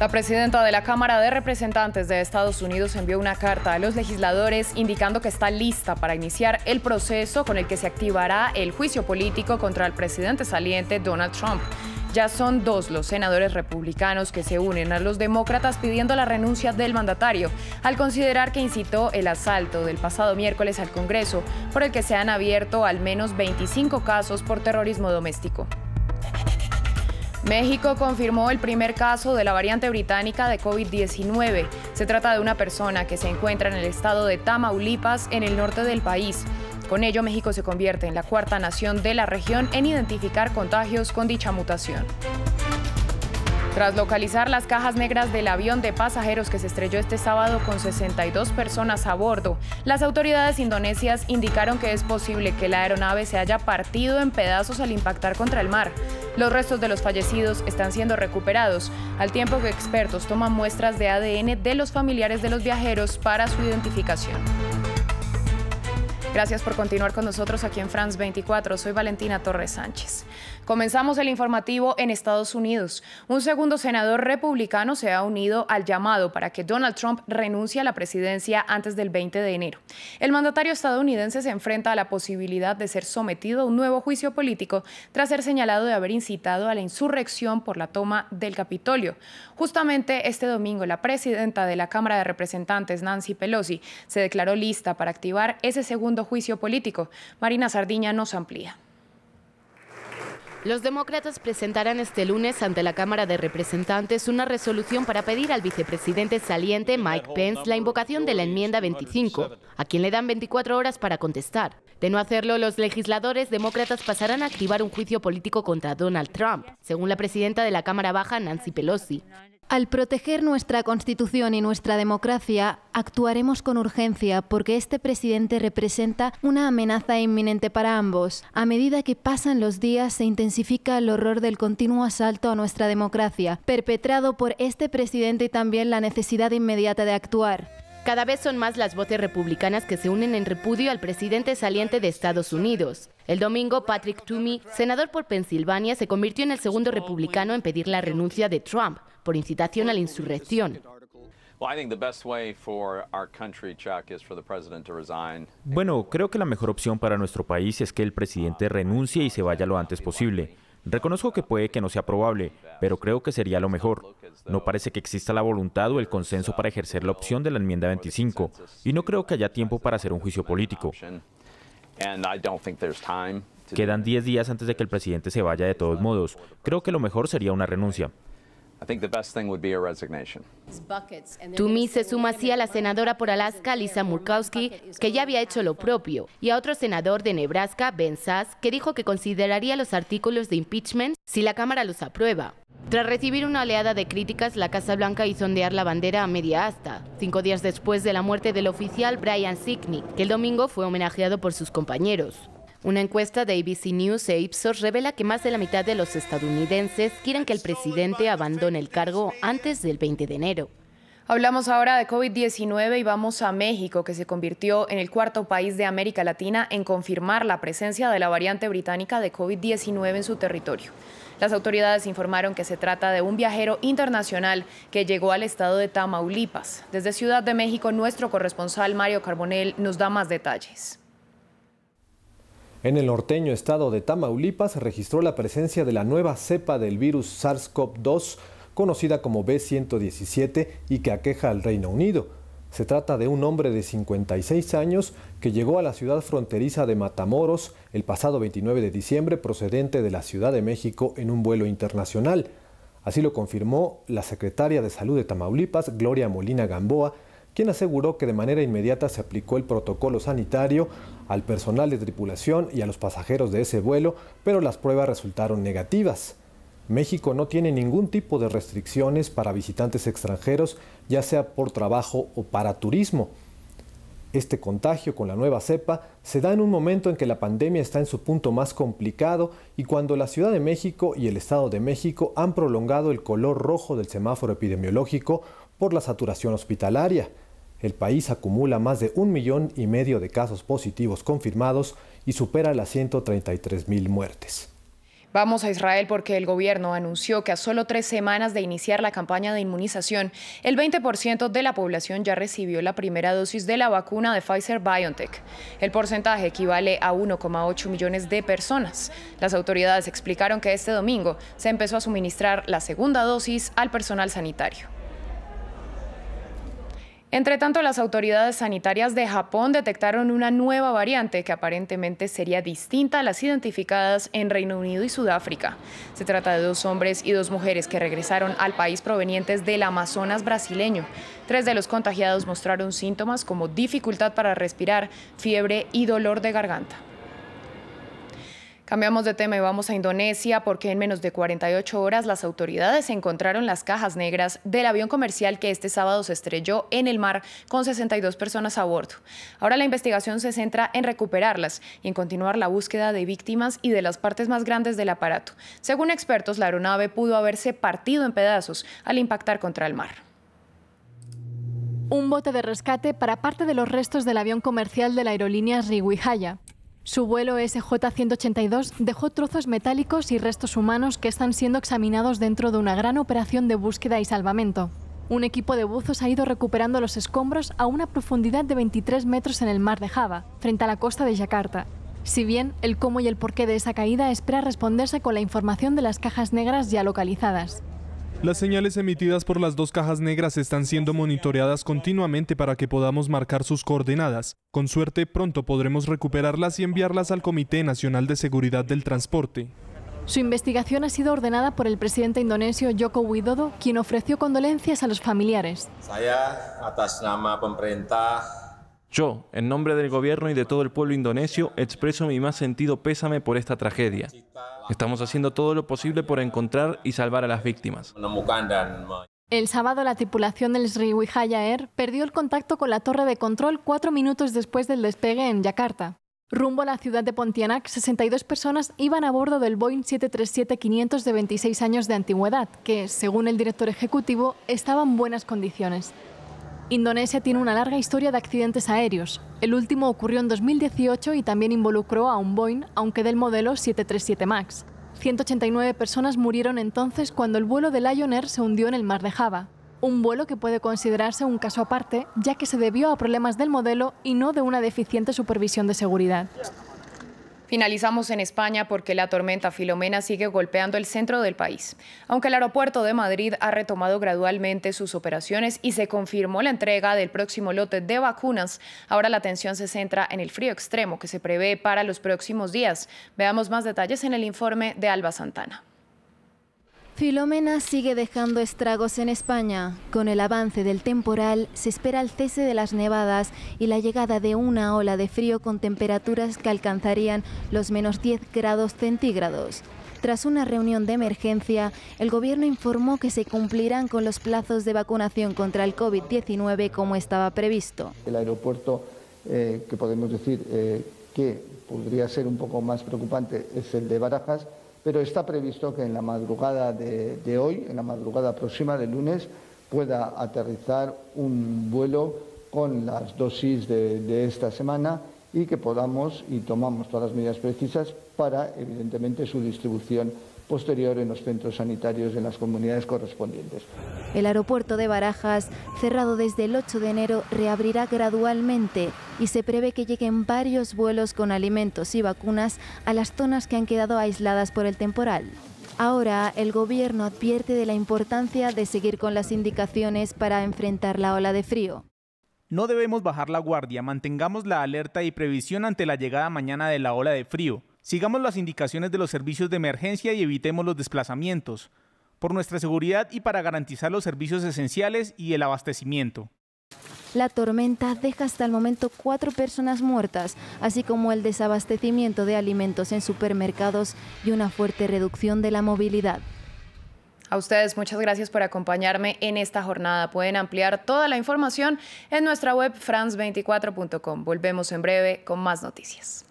La presidenta de la Cámara de Representantes de Estados Unidos envió una carta a los legisladores indicando que está lista para iniciar el proceso con el que se activará el juicio político contra el presidente saliente Donald Trump. Ya son dos los senadores republicanos que se unen a los demócratas pidiendo la renuncia del mandatario, al considerar que incitó el asalto del pasado miércoles al Congreso, por el que se han abierto al menos 25 casos por terrorismo doméstico. México confirmó el primer caso de la variante británica de COVID-19. Se trata de una persona que se encuentra en el estado de Tamaulipas, en el norte del país. Con ello, México se convierte en la cuarta nación de la región en identificar contagios con dicha mutación. Tras localizar las cajas negras del avión de pasajeros que se estrelló este sábado con 62 personas a bordo, las autoridades indonesias indicaron que es posible que la aeronave se haya partido en pedazos al impactar contra el mar. Los restos de los fallecidos están siendo recuperados, al tiempo que expertos toman muestras de ADN de los familiares de los viajeros para su identificación. Gracias por continuar con nosotros aquí en France 24. Soy Valentina Torres Sánchez. Comenzamos el informativo en Estados Unidos. Un segundo senador republicano se ha unido al llamado para que Donald Trump renuncie a la presidencia antes del 20 de enero. El mandatario estadounidense se enfrenta a la posibilidad de ser sometido a un nuevo juicio político tras ser señalado de haber incitado a la insurrección por la toma del Capitolio. Justamente este domingo, la presidenta de la Cámara de Representantes, Nancy Pelosi, se declaró lista para activar ese segundo juicio político. Marina Sardiña nos amplía. Los demócratas presentarán este lunes ante la Cámara de Representantes una resolución para pedir al vicepresidente saliente Mike Pence la invocación de la enmienda 25, a quien le dan 24 horas para contestar. De no hacerlo, los legisladores demócratas pasarán a activar un juicio político contra Donald Trump, según la presidenta de la Cámara Baja, Nancy Pelosi. Al proteger nuestra Constitución y nuestra democracia, actuaremos con urgencia porque este presidente representa una amenaza inminente para ambos. A medida que pasan los días, se intensifica el horror del continuo asalto a nuestra democracia, perpetrado por este presidente y también la necesidad inmediata de actuar. Cada vez son más las voces republicanas que se unen en repudio al presidente saliente de Estados Unidos. El domingo, Patrick Toomey, senador por Pensilvania, se convirtió en el segundo republicano en pedir la renuncia de Trump por incitación a la insurrección. Bueno, creo que la mejor opción para nuestro país es que el presidente renuncie y se vaya lo antes posible. Reconozco que puede que no sea probable, pero creo que sería lo mejor. No parece que exista la voluntad o el consenso para ejercer la opción de la enmienda 25, y no creo que haya tiempo para hacer un juicio político. Quedan 10 días antes de que el presidente se vaya de todos modos. Creo que lo mejor sería una renuncia. Tumi se suma así a la senadora por Alaska, Lisa Murkowski, que ya había hecho lo propio, y a otro senador de Nebraska, Ben Sass, que dijo que consideraría los artículos de impeachment si la Cámara los aprueba. Tras recibir una oleada de críticas, la Casa Blanca hizo ondear la bandera a media asta, cinco días después de la muerte del oficial Brian Sicknick, que el domingo fue homenajeado por sus compañeros. Una encuesta de ABC News e Ipsos revela que más de la mitad de los estadounidenses quieren que el presidente abandone el cargo antes del 20 de enero. Hablamos ahora de COVID-19 y vamos a México, que se convirtió en el cuarto país de América Latina en confirmar la presencia de la variante británica de COVID-19 en su territorio. Las autoridades informaron que se trata de un viajero internacional que llegó al estado de Tamaulipas. Desde Ciudad de México, nuestro corresponsal Mario Carbonell nos da más detalles. En el norteño estado de Tamaulipas registró la presencia de la nueva cepa del virus SARS-CoV-2, conocida como B117 y que aqueja al Reino Unido. Se trata de un hombre de 56 años que llegó a la ciudad fronteriza de Matamoros el pasado 29 de diciembre procedente de la Ciudad de México en un vuelo internacional. Así lo confirmó la secretaria de Salud de Tamaulipas, Gloria Molina Gamboa, quien aseguró que de manera inmediata se aplicó el protocolo sanitario al personal de tripulación y a los pasajeros de ese vuelo, pero las pruebas resultaron negativas. México no tiene ningún tipo de restricciones para visitantes extranjeros, ya sea por trabajo o para turismo. Este contagio con la nueva cepa se da en un momento en que la pandemia está en su punto más complicado y cuando la Ciudad de México y el Estado de México han prolongado el color rojo del semáforo epidemiológico por la saturación hospitalaria el país acumula más de un millón y medio de casos positivos confirmados y supera las 133 mil muertes. Vamos a Israel porque el gobierno anunció que a solo tres semanas de iniciar la campaña de inmunización, el 20% de la población ya recibió la primera dosis de la vacuna de Pfizer BioNTech. El porcentaje equivale a 1,8 millones de personas. Las autoridades explicaron que este domingo se empezó a suministrar la segunda dosis al personal sanitario. Entre tanto, las autoridades sanitarias de Japón detectaron una nueva variante que aparentemente sería distinta a las identificadas en Reino Unido y Sudáfrica. Se trata de dos hombres y dos mujeres que regresaron al país provenientes del Amazonas brasileño. Tres de los contagiados mostraron síntomas como dificultad para respirar, fiebre y dolor de garganta. Cambiamos de tema y vamos a Indonesia porque en menos de 48 horas las autoridades encontraron las cajas negras del avión comercial que este sábado se estrelló en el mar con 62 personas a bordo. Ahora la investigación se centra en recuperarlas y en continuar la búsqueda de víctimas y de las partes más grandes del aparato. Según expertos, la aeronave pudo haberse partido en pedazos al impactar contra el mar. Un bote de rescate para parte de los restos del avión comercial de la aerolínea Sriwijaya, su vuelo SJ-182 dejó trozos metálicos y restos humanos que están siendo examinados dentro de una gran operación de búsqueda y salvamento. Un equipo de buzos ha ido recuperando los escombros a una profundidad de 23 metros en el mar de Java, frente a la costa de Yakarta. Si bien el cómo y el porqué de esa caída espera responderse con la información de las cajas negras ya localizadas. Las señales emitidas por las dos cajas negras están siendo monitoreadas continuamente para que podamos marcar sus coordenadas. Con suerte, pronto podremos recuperarlas y enviarlas al Comité Nacional de Seguridad del Transporte. Su investigación ha sido ordenada por el presidente indonesio Joko Widodo, quien ofreció condolencias a los familiares. Yo, en nombre del gobierno y de todo el pueblo indonesio, expreso mi más sentido pésame por esta tragedia. Estamos haciendo todo lo posible por encontrar y salvar a las víctimas. El sábado la tripulación del Sriwijaya Air perdió el contacto con la torre de control cuatro minutos después del despegue en Yakarta. Rumbo a la ciudad de Pontianak, 62 personas iban a bordo del Boeing 737-500 de 26 años de antigüedad, que, según el director ejecutivo, estaba en buenas condiciones. Indonesia tiene una larga historia de accidentes aéreos. El último ocurrió en 2018 y también involucró a un Boeing, aunque del modelo 737 MAX. 189 personas murieron entonces cuando el vuelo de Lion Air se hundió en el mar de Java. Un vuelo que puede considerarse un caso aparte, ya que se debió a problemas del modelo y no de una deficiente supervisión de seguridad. Finalizamos en España porque la tormenta Filomena sigue golpeando el centro del país. Aunque el aeropuerto de Madrid ha retomado gradualmente sus operaciones y se confirmó la entrega del próximo lote de vacunas, ahora la atención se centra en el frío extremo que se prevé para los próximos días. Veamos más detalles en el informe de Alba Santana. Filomena sigue dejando estragos en España. Con el avance del temporal se espera el cese de las nevadas y la llegada de una ola de frío con temperaturas que alcanzarían los menos 10 grados centígrados. Tras una reunión de emergencia, el gobierno informó que se cumplirán con los plazos de vacunación contra el COVID-19 como estaba previsto. El aeropuerto, eh, que podemos decir eh, que podría ser un poco más preocupante, es el de Barajas pero está previsto que en la madrugada de, hoy, en la madrugada próxima de lunes, pueda aterrizar un vuelo con las dosis de, de esta semana y que podamos y tomamos todas las medidas precisas para, evidentemente, su distribución posterior en los centros sanitarios de las comunidades correspondientes. El aeropuerto de Barajas, cerrado desde el 8 de enero, reabrirá gradualmente y se prevé que lleguen varios vuelos con alimentos y vacunas a las zonas que han quedado aisladas por el temporal. Ahora el gobierno advierte de la importancia de seguir con las indicaciones para enfrentar la ola de frío. No debemos bajar la guardia, mantengamos la alerta y previsión ante la llegada mañana de la ola de frío. Sigamos las indicaciones de los servicios de emergencia y evitemos los desplazamientos, por nuestra seguridad y para garantizar los servicios esenciales y el abastecimiento. La tormenta deja hasta el momento cuatro personas muertas, así como el desabastecimiento de alimentos en supermercados y una fuerte reducción de la movilidad. A ustedes muchas gracias por acompañarme en esta jornada. Pueden ampliar toda la información en nuestra web france24.com. Volvemos en breve con más noticias.